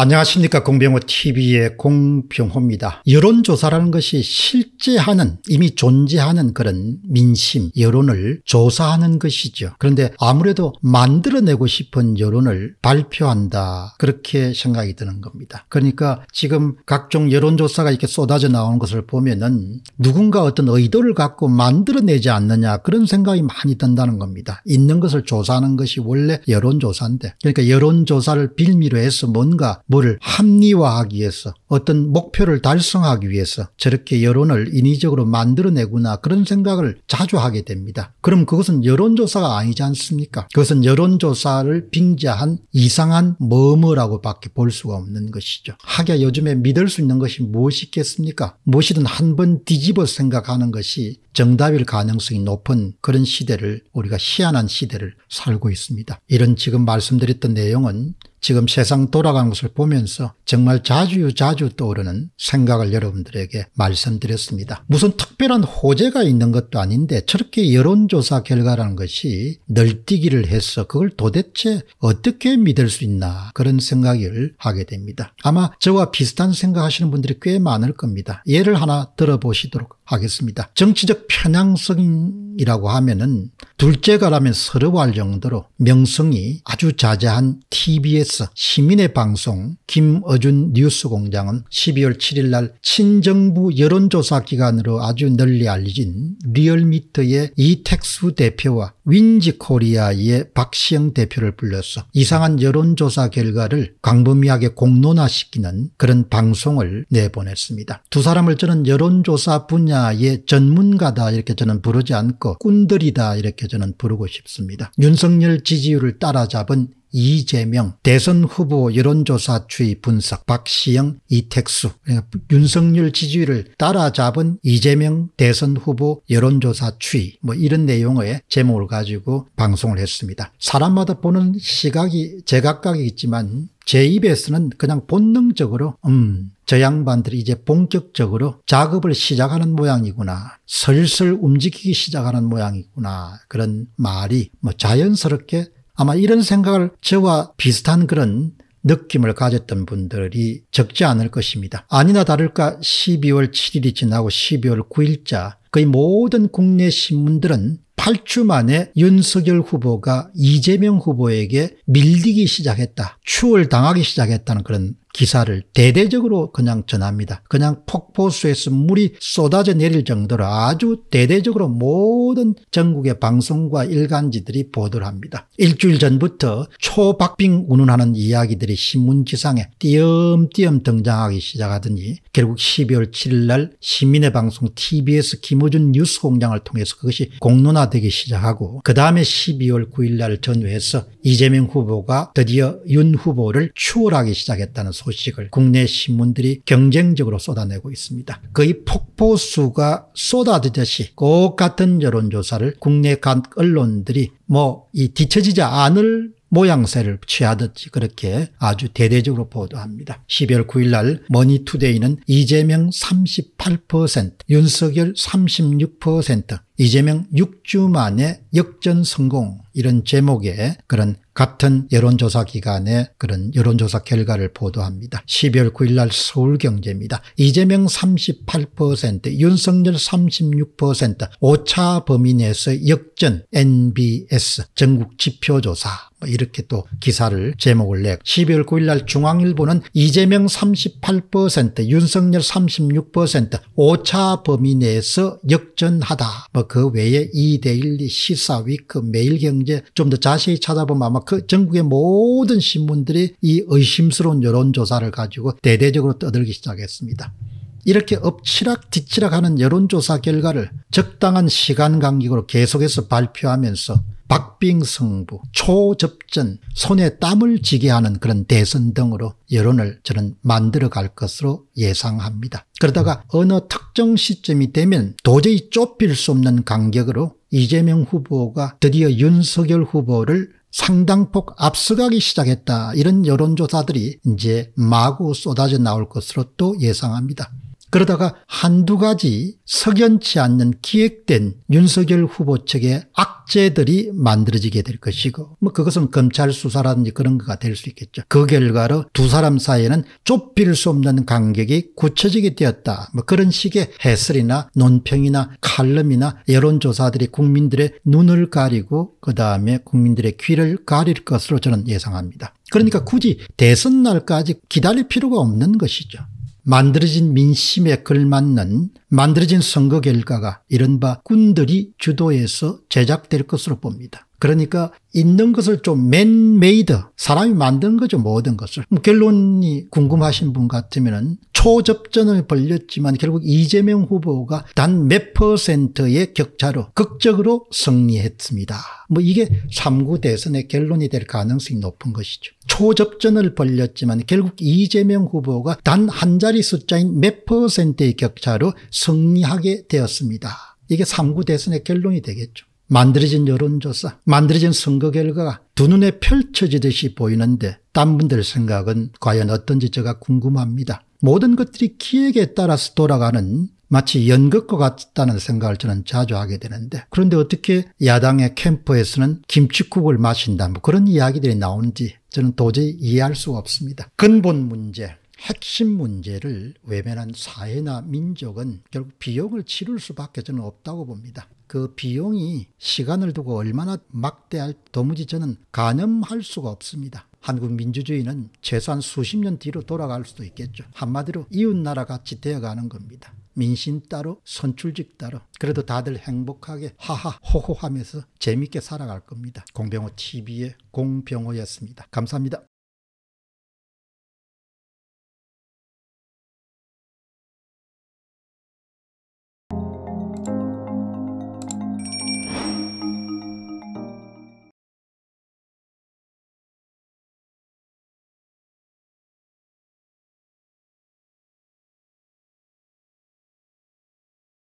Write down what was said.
안녕하십니까 공병호TV의 공병호입니다. 여론조사라는 것이 실제 하는 이미 존재하는 그런 민심 여론을 조사하는 것이죠. 그런데 아무래도 만들어내고 싶은 여론을 발표한다 그렇게 생각이 드는 겁니다. 그러니까 지금 각종 여론조사가 이렇게 쏟아져 나오는 것을 보면 은 누군가 어떤 의도를 갖고 만들어내지 않느냐 그런 생각이 많이 든다는 겁니다. 있는 것을 조사하는 것이 원래 여론조사인데 그러니까 여론조사를 빌미로 해서 뭔가 뭐를 합리화하기 위해서 어떤 목표를 달성하기 위해서 저렇게 여론을 인위적으로 만들어내구나 그런 생각을 자주 하게 됩니다. 그럼 그것은 여론조사가 아니지 않습니까? 그것은 여론조사를 빙자한 이상한 뭐뭐라고 밖에 볼 수가 없는 것이죠. 하기야 요즘에 믿을 수 있는 것이 무엇이 겠습니까 무엇이든 한 번 뒤집어 생각하는 것이 정답일 가능성이 높은 그런 시대를 우리가 희한한 시대를 살고 있습니다. 이런 지금 말씀드렸던 내용은 지금 세상 돌아가는 것을 보면서 정말 자주 자주 떠오르는 생각을 여러분들에게 말씀드렸습니다. 무슨 특별한 호재가 있는 것도 아닌데 저렇게 여론조사 결과라는 것이 널뛰기를 해서 그걸 도대체 어떻게 믿을 수 있나 그런 생각을 하게 됩니다. 아마 저와 비슷한 생각하시는 분들이 꽤 많을 겁니다. 예를 하나 들어보시도록 하겠습니다. 정치적 편향성이라고 하면은 둘째가라면 서러워할 정도로 명성이 아주 자자한 tbs 시민의 방송 김어준 뉴스공장은 12월 7일 날 친정부 여론조사기관으로 아주 널리 알려진 리얼미터의 이택수 대표와 윈지 코리아의 박시영 대표를 불러서 이상한 여론조사 결과를 광범위하게 공론화시키는 그런 방송을 내보냈습니다. 두 사람을 저는 여론조사 분야의 전문가다 이렇게 저는 부르지 않고 꾼들이다 이렇게 저는 부르고 싶습니다. 윤석열 지지율을 따라잡은 이재명, 대선 후보 여론조사 추이 분석, 박시영, 이택수, 그러니까 윤석열 지지율을 따라잡은 이재명 대선 후보 여론조사 추이, 뭐 이런 내용의 제목을 가지고 방송을 했습니다. 사람마다 보는 시각이 제각각이 있지만 제 입에서는 그냥 본능적으로 음, 저 양반들이 이제 본격적으로 작업을 시작하는 모양이구나. 슬슬 움직이기 시작하는 모양이구나. 그런 말이 뭐 자연스럽게 아마 이런 생각을 저와 비슷한 그런 느낌을 가졌던 분들이 적지 않을 것입니다. 아니나 다를까 12월 7일이 지나고 12월 9일자 거의 모든 국내 신문들은 8주 만에 윤석열 후보가 이재명 후보에게 밀리기 시작했다. 추월 당하기 시작했다는 그런 기사를 대대적으로 그냥 전합니다. 그냥 폭포수에서 물이 쏟아져 내릴 정도로 아주 대대적으로 모든 전국의 방송과 일간지들이 보도를 합니다. 일주일 전부터 초박빙 운운하는 이야기들이 신문지상에 띄엄띄엄 등장하기 시작하더니 결국 12월 7일 날 시민의 방송 TBS 김호준 뉴스 공장을 통해서 그것이 공론화되기 시작하고 그 다음에 12월 9일 날 전후해서 이재명 후보가 드디어 윤 후보를 추월하기 시작했다는 소식 입니다 소식을 국내 신문들이 경쟁적으로 쏟아내고 있습니다. 거의 폭포수가 쏟아지듯이 꼭 같은 여론조사를 국내 각 언론들이 뭐 이 뒤처지지 않을 모양새를 취하듯이 그렇게 아주 대대적으로 보도합니다. 12월 9일 날 머니투데이는 이재명 38%, 윤석열 36%, 이재명 6주 만에 역전 성공 이런 제목의 그런 같은 여론조사 기관의 그런 여론조사 결과를 보도합니다. 12월 9일 날 서울경제입니다. 이재명 38%, 윤석열 36%, 오차 범위 내에서 역전 NBS 전국 지표조사 뭐 이렇게 또 기사를 제목을 내 12월 9일 날 중앙일보는 이재명 38% 윤석열 36% 5차 범위 내에서 역전하다 뭐 그 외에 이데일리 시사위 크 그 매일경제 좀 더 자세히 찾아보면 아마 그 전국의 모든 신문들이 이 의심스러운 여론조사를 가지고 대대적으로 떠들기 시작했습니다. 이렇게 엎치락 뒤치락 하는 여론조사 결과를 적당한 시간 간격으로 계속해서 발표하면서 박빙승부, 초접전, 손에 땀을 쥐게 하는 그런 대선 등으로 여론을 저는 만들어갈 것으로 예상합니다. 그러다가 어느 특정 시점이 되면 도저히 좁힐 수 없는 간격으로 이재명 후보가 드디어 윤석열 후보를 상당폭 앞서가기 시작했다 이런 여론조사들이 이제 마구 쏟아져 나올 것으로 또 예상합니다. 그러다가 한두 가지 석연치 않는 기획된 윤석열 후보 측의 악재들이 만들어지게 될 것이고 뭐 그것은 검찰 수사라든지 그런 거가 될 수 있겠죠. 그 결과로 두 사람 사이에는 좁힐 수 없는 간격이 굳혀지게 되었다. 뭐 그런 식의 해설이나 논평이나 칼럼이나 여론조사들이 국민들의 눈을 가리고 그다음에 국민들의 귀를 가릴 것으로 저는 예상합니다. 그러니까 음. 굳이 대선 날까지 기다릴 필요가 없는 것이죠. 만들어진 민심에 걸맞는 만들어진 선거 결과가 이른바 군들이 주도해서 제작될 것으로 봅니다. 그러니까 있는 것을 좀 맨메이드 사람이 만든 거죠 모든 것을 결론이 궁금하신 분 같으면 초접전을 벌렸지만 결국 이재명 후보가 단 몇 퍼센트의 격차로 극적으로 승리했습니다. 뭐 이게 3구 대선의 결론이 될 가능성이 높은 것이죠. 초접전을 벌렸지만 결국 이재명 후보가 단 한 자리 숫자인 몇 퍼센트의 격차로 승리하게 되었습니다. 이게 3구 대선의 결론이 되겠죠. 만들어진 여론조사, 만들어진 선거 결과가 두 눈에 펼쳐지듯이 보이는데 딴 분들 생각은 과연 어떤지 제가 궁금합니다. 모든 것들이 기획에 따라서 돌아가는 마치 연극과 같다는 생각을 저는 자주 하게 되는데 그런데 어떻게 야당의 캠프에서는 김치국을 마신다 뭐 그런 이야기들이 나오는지 저는 도저히 이해할 수가 없습니다. 근본 문제 핵심 문제를 외면한 사회나 민족은 결국 비용을 치를 수밖에 저는 없다고 봅니다. 그 비용이 시간을 두고 얼마나 막대할 도무지 저는 가늠할 수가 없습니다. 한국 민주주의는 최소한 수십 년 뒤로 돌아갈 수도 있겠죠. 한마디로 이웃나라 같이 되어가는 겁니다. 민심 따로 선출직 따로 그래도 다들 행복하게 하하 호호 하면서 재밌게 살아갈 겁니다. 공병호 TV의 공병호였습니다. 감사합니다.